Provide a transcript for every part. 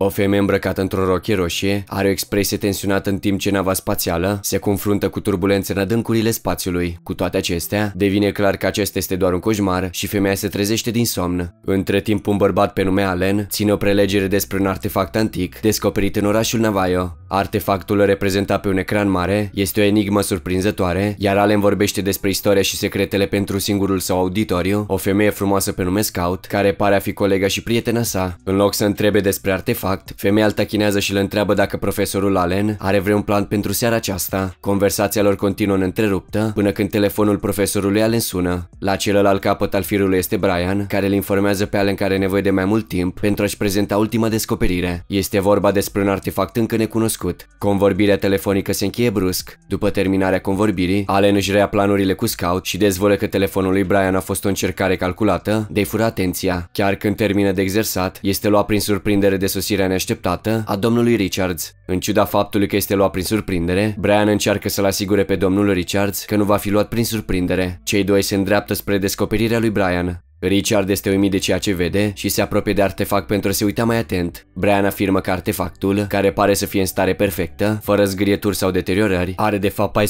O femeie îmbrăcată într-o rochie roșie are o expresie tensionată în timp ce nava spațială se confruntă cu turbulențe în adâncurile spațiului. Cu toate acestea, devine clar că acesta este doar un coșmar și femeia se trezește din somn. Între timp, un bărbat pe nume Allen ține o prelegere despre un artefact antic descoperit în orașul Navajo. Artefactul reprezentat pe un ecran mare este o enigmă surprinzătoare, iar Allen vorbește despre istoria și secretele pentru singurul său auditoriu, o femeie frumoasă pe nume Scout, care pare a fi colega și prietena sa. În loc să întrebe despre artefact, fapt, femeia îl tachinează și îl întreabă dacă profesorul Allen are vreun plan pentru seara aceasta. Conversația lor continuă în întreruptă până când telefonul profesorului Allen sună. La celălalt capăt al firului este Brian, care îl informează pe Allen că are nevoie de mai mult timp pentru a-și prezenta ultima descoperire. Este vorba despre un artefact încă necunoscut. Convorbirea telefonică se încheie brusc. După terminarea convorbirii, Allen își rea planurile cu Scout și dezvolă că telefonul lui Brian a fost o încercare calculată de a fura atenția. Chiar când termină de exersat, este luat prin surprindere de sosire întâlnire neașteptată a domnului Richards. În ciuda faptului că este luat prin surprindere, Brian încearcă să-l asigure pe domnul Richards că nu va fi luat prin surprindere. Cei doi se îndreaptă spre descoperirea lui Brian. Richard este uimit de ceea ce vede și se apropie de artefact pentru a se uita mai atent. Brian afirmă că artefactul, care pare să fie în stare perfectă, fără zgârieturi sau deteriorări, are de fapt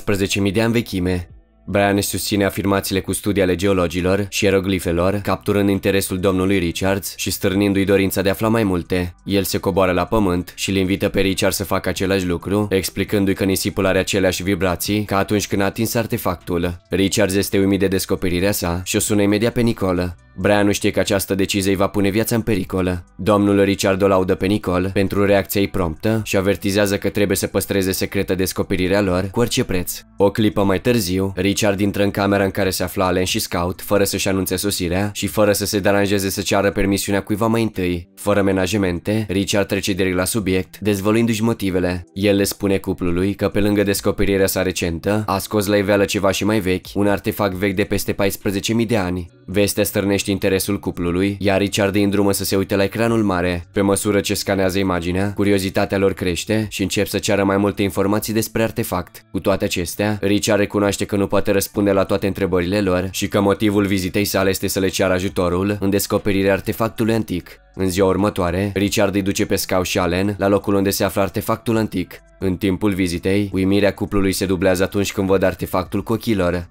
14.000 de ani vechime. Brian susține afirmațiile cu studii ale geologilor și eroglifelor, capturând interesul domnului Richards și stârnindu-i dorința de a afla mai multe. El se coboară la pământ și îl invită pe Richard să facă același lucru, explicându-i că nisipul are aceleași vibrații ca atunci când a atins artefactul. Richards este uimit de descoperirea sa și o sună imediat pe Nicola. Brian nu știe că această decizie îi va pune viața în pericol. Domnul Richard o laudă pe Nicole pentru reacția ei promptă și avertizează că trebuie să păstreze secretă descoperirea lor cu orice preț. O clipă mai târziu, Richard intră în camera în care se afla Allen și Scout, fără să-și anunțe sosirea și fără să se deranjeze să ceară permisiunea cuiva mai întâi. Fără menajemente, Richard trece direct la subiect, dezvăluindu-și motivele. El le spune cuplului că pe lângă descoperirea sa recentă, a scos la iveală ceva și mai vechi, un artefact vechi de peste 14.000 de ani. Vestea stârnește primești interesul cuplului, iar Richard îi îndrumă să se uite la ecranul mare. Pe măsură ce scanează imaginea, curiozitatea lor crește și încep să ceară mai multe informații despre artefact. Cu toate acestea, Richard recunoaște că nu poate răspunde la toate întrebările lor și că motivul vizitei sale este să le ceară ajutorul în descoperirea artefactului antic. În ziua următoare, Richard îi duce pe Scout și Allen la locul unde se află artefactul antic. În timpul vizitei, uimirea cuplului se dublează atunci când văd artefactul cu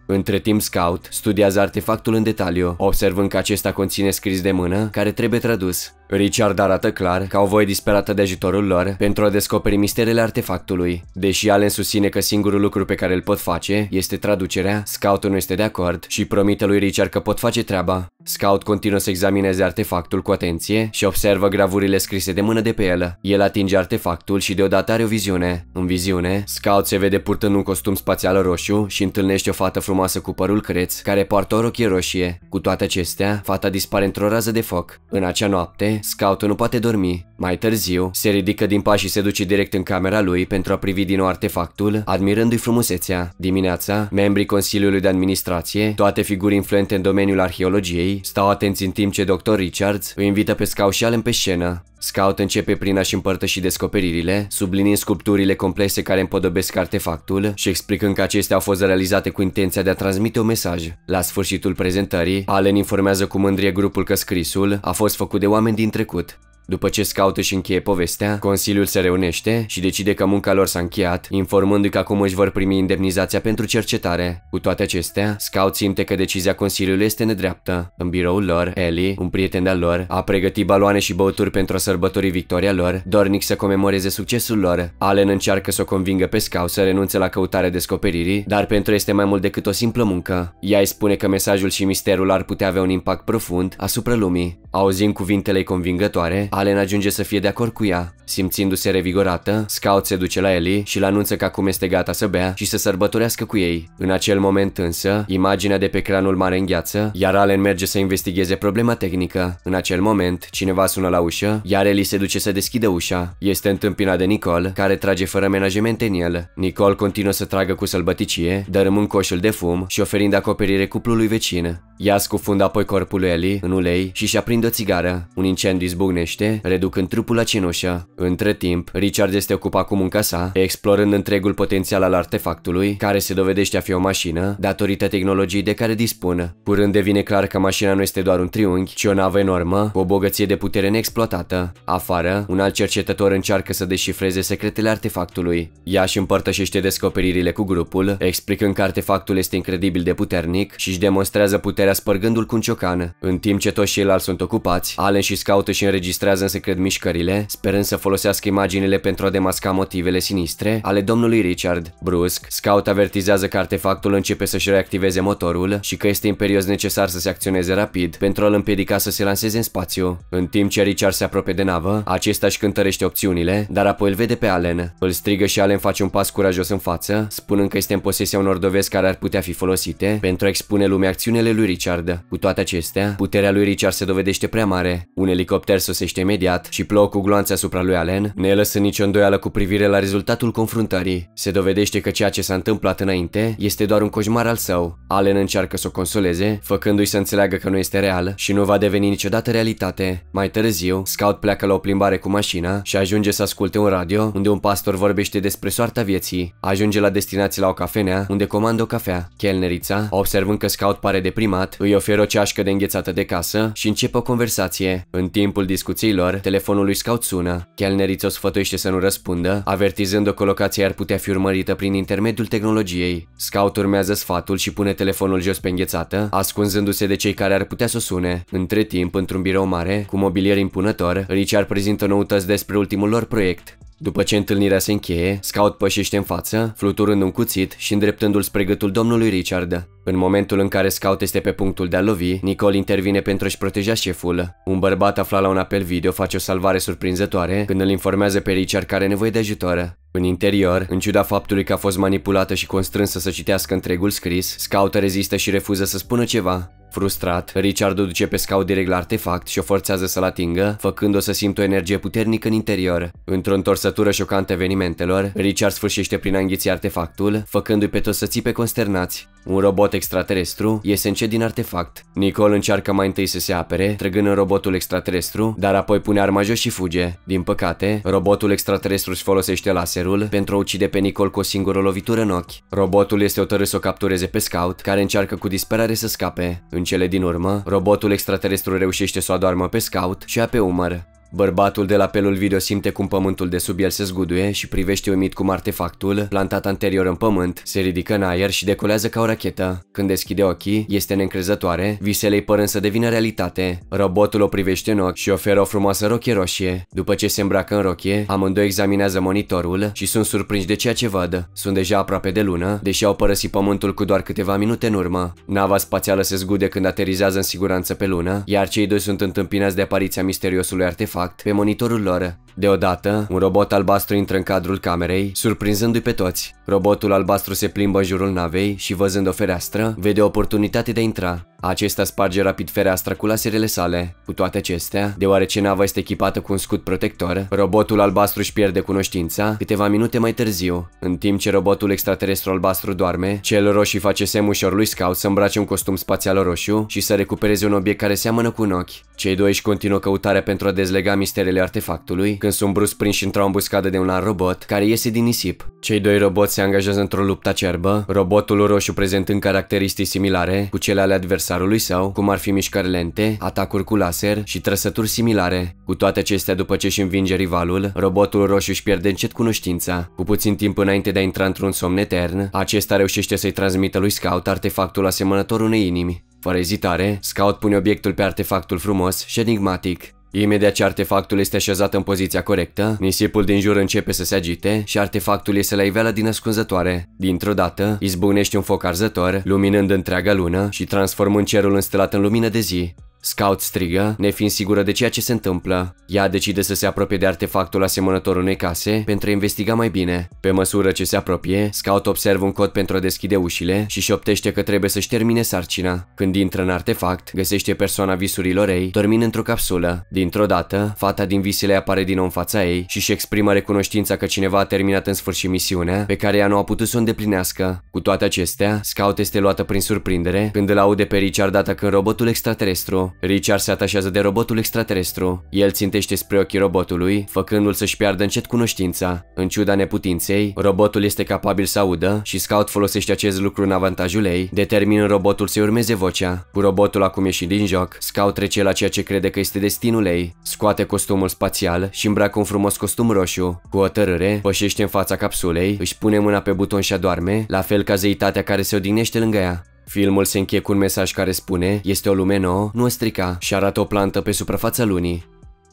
Între timp, Scout studiază artefactul în detaliu, observând că acesta conține scris de mână, care trebuie tradus. Richard arată clar că au voie disperată de ajutorul lor pentru a descoperi misterele artefactului. Deși Allen susține că singurul lucru pe care îl pot face este traducerea, scoutul nu este de acord și promite lui Richard că pot face treaba. Scout continuă să examineze artefactul cu atenție și observă gravurile scrise de mână de pe el. El atinge artefactul și deodată are o viziune. În viziune, Scout se vede purtând un costum spațial roșu și întâlnește o fată frumoasă cu părul creț care poartă o rochie roșie. Cu toate acestea, fata dispare într-o rază de foc. În acea noapte, scoutul nu poate dormi. Mai târziu, se ridică din pași și se duce direct în camera lui pentru a privi din nou artefactul, admirându-i frumusețea. Dimineața, membrii Consiliului de Administrație, toate figuri influente în domeniul arheologiei, stau atenți în timp ce Dr. Richards îi invită pe Scaushalem pe scenă. Scout începe prin a-și împărtăși descoperirile, sublinind sculpturile complexe care împodobesc artefactul și explicând că acestea au fost realizate cu intenția de a transmite un mesaj. La sfârșitul prezentării, Allen informează cu mândrie grupul că scrisul a fost făcut de oameni din trecut, după ce scaută și încheie povestea, Consiliul se reunește și decide că munca lor s-a încheiat, informându-i că acum își vor primi indemnizația pentru cercetare. Cu toate acestea, Scout simte că decizia Consiliului este nedreaptă. În biroul lor, Ellie, un prieten de-al lor, a pregătit baloane și băuturi pentru a sărbători victoria lor, dornic să comemoreze succesul lor. Allen încearcă să o convingă pe Scout să renunțe la căutarea descoperirii, dar pentru este mai mult decât o simplă muncă. Ea îi spune că mesajul și misterul ar putea avea un impact profund asupra lumii. Auzind cuvintele convingătoare, Alen ajunge să fie de acord cu ea. Simțindu-se revigorată, Scout se duce la Ellie și-l anunță că acum este gata să bea și să sărbătorească cu ei. În acel moment însă, imaginea de pe cranul mare îngheață, iar Alen merge să investigheze problema tehnică. În acel moment, cineva sună la ușă, iar Ellie se duce să deschidă ușa. Este întâmpinat de Nicole, care trage fără menajament în el. Nicole continuă să tragă cu sălbăticie, dărâmând coșul de fum și oferind acoperire cuplului vecin. Ea scufundă apoi corpul lui Ellie în ulei și și-și aprinde o țigară. Un incendiu izbucnește departe, reducând trupul la cenușă. Între timp, Richard este ocupat cu munca sa, explorând întregul potențial al artefactului, care se dovedește a fi o mașină, datorită tehnologiei de care dispună. Curând devine clar că mașina nu este doar un triunghi, ci o navă enormă, cu o bogăție de putere neexploatată. Afară, un alt cercetător încearcă să deșifreze secretele artefactului. Ea își împărtășește descoperirile cu grupul, explicând că artefactul este incredibil de puternic și își demonstrează puterea spărgându-l cu un ciocan. În timp ce toți ceilalți sunt ocupați, Allen și Scout își înregistrează studiază în secret mișcările, sperând să folosească imaginile pentru a demasca motivele sinistre ale domnului Richard. Brusc, Scout avertizează că artefactul începe să-și reactiveze motorul și că este imperios necesar să se acționeze rapid pentru a-l împiedica să se lanseze în spațiu. În timp ce Richard se apropie de navă, acesta își cântărește opțiunile, dar apoi îl vede pe Allen. Îl strigă și Allen face un pas curajos în față, spunând că este în posesia unor dovezi care ar putea fi folosite pentru a expune lumea acțiunile lui Richard. Cu toate acestea, puterea lui Richard se dovedește prea mare. Un elicopter sosește imediat și plouă cu gloanțe asupra lui Alen, ne lăsă nicio îndoială cu privire la rezultatul confruntării. Se dovedește că ceea ce s-a întâmplat înainte este doar un coșmar al său. Alen încearcă să o consoleze, făcându-i să înțeleagă că nu este real și nu va deveni niciodată realitate. Mai târziu, Scout pleacă la o plimbare cu mașina și ajunge să asculte un radio unde un pastor vorbește despre soarta vieții. Ajunge la destinație la o cafenea unde comandă o cafea. Chelnerița, observând că Scout pare deprimat, îi oferă o ceașcă de înghețată de casă și începe o conversație. În timpul discuției oamenilor, telefonul lui Scout sună. Chalneritz o sfătuiește să nu răspundă, avertizând-o că locația ar putea fi urmărită prin intermediul tehnologiei. Scout urmează sfatul și pune telefonul jos pe înghețată, ascunzându-se de cei care ar putea să sune. Între timp, într-un birou mare, cu mobilier impunător, Richard prezintă noutăți despre ultimul lor proiect. După ce întâlnirea se încheie, Scout pășește în față, fluturând un cuțit și îndreptându-l spre gâtul domnului Richard. În momentul în care Scout este pe punctul de a lovi, Nicole intervine pentru a-și proteja șeful. Un bărbat aflat la un apel video face o salvare surprinzătoare când îl informează pe Richard că are nevoie de ajutor. În interior, în ciuda faptului că a fost manipulată și constrânsă să citească întregul scris, Scout rezistă și refuză să spună ceva. Frustrat, Richard o duce pe scaun direct la artefact și o forțează să-l atingă, făcând-o să simtă o energie puternică în interior. Într-o întorsătură șocantă evenimentelor, Richard sfârșește prin a înghiți artefactul, făcându-i pe toți să țipe consternați. Un robot extraterestru iese încet din artefact. Nicole încearcă mai întâi să se apere, trăgând în robotul extraterestru, dar apoi pune arma jos și fuge. Din păcate, robotul extraterestru își folosește laserul pentru a ucide pe Nicole cu o singură lovitură în ochi. Robotul este otărât să o captureze pe scout, care încearcă cu disperare să scape. În cele din urmă, robotul extraterestru reușește să o adoarmă pe Scout și a pe umăr. Bărbatul de la pelul video simte cum pământul de sub el se zguduie și privește uimit cum artefactul, plantat anterior în pământ, se ridică în aer și decolează ca o rachetă. Când deschide ochii, este neîncrezătoare, visele-i păr să devină realitate. Robotul o privește în ochi și oferă o frumoasă rochie roșie. După ce se îmbracă în rochie, amândoi examinează monitorul și sunt surprinși de ceea ce văd. Sunt deja aproape de lună, deși au părăsit pământul cu doar câteva minute în urmă. Nava spațială se zgude când aterizează în siguranță pe lună, iar cei doi sunt întâmpinați de apariția misteriosului artefact artefact pe monitorul lor. Deodată, un robot albastru intră în cadrul camerei, surprinzându-i pe toți. Robotul albastru se plimbă în jurul navei și, văzând o fereastră, vede o oportunitate de a intra. Acesta sparge rapid fereastra cu laserele sale. Cu toate acestea, deoarece nava este echipată cu un scut protector, robotul albastru își pierde cunoștința câteva minute mai târziu. În timp ce robotul extraterestru albastru doarme, cel roșu face semn ușor lui Scout să îmbrace un costum spațial roșu și să recupereze un obiect care seamănă cu un ochi. Cei doi își continuă căutarea pentru a dezlega misterele artefactului, când sunt brus prinși într-o ambuscadă de un alt robot care iese din nisip. Cei doi roboți se angajează într-o luptă acerbă, robotul roșu prezentând caracteristici similare cu cele ale adversarilor adversarului său, cum ar fi mișcări lente, atacuri cu laser și trăsături similare. Cu toate acestea, după ce își învinge rivalul, robotul roșu își pierde încet cunoștința. Cu puțin timp înainte de a intra într-un somn etern, acesta reușește să-i transmită lui Scout artefactul asemănător unei inimi. Fără ezitare, Scout pune obiectul pe artefactul frumos și enigmatic. Imediat ce artefactul este așezat în poziția corectă, nisipul din jur începe să se agite și artefactul este la iveală din ascunzătoare. Dintr-o dată, izbunește un foc arzător, luminând întreaga lună și transformând cerul înstelat în lumină de zi. Scout strigă, nefiind sigură de ceea ce se întâmplă. Ea decide să se apropie de artefactul asemănător unei case pentru a investiga mai bine. Pe măsură ce se apropie, Scout observă un cod pentru a deschide ușile și șoptește că trebuie să-și termine sarcina. Când intră în artefact, găsește persoana visurilor ei, dormind într-o capsulă. Dintr-o dată, fata din visele apare din nou în fața ei și își exprimă recunoștința că cineva a terminat în sfârșit misiunea pe care ea nu a putut să o îndeplinească. Cu toate acestea, Scout este luată prin surprindere când îl aude pe Richard data când robotul extraterestru Richard se atașează de robotul extraterestru. El țintește spre ochii robotului, făcându-l să-și piardă încet cunoștința. În ciuda neputinței, robotul este capabil să audă și Scout folosește acest lucru în avantajul ei, determinând robotul să urmeze vocea. Cu robotul acum ieșit din joc, Scout trece la ceea ce crede că este destinul ei. Scoate costumul spațial și îmbracă un frumos costum roșu. Cu o tărâre, pășește în fața capsulei, își pune mâna pe buton și adorme, la fel ca zeitatea care se odihnește lângă ea. Filmul se încheie cu un mesaj care spune Este o lume nouă, nu o strica și arată o plantă pe suprafața lunii.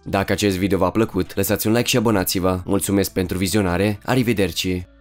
Dacă acest video v-a plăcut, lăsați un like și abonați-vă. Mulțumesc pentru vizionare, arrivederci!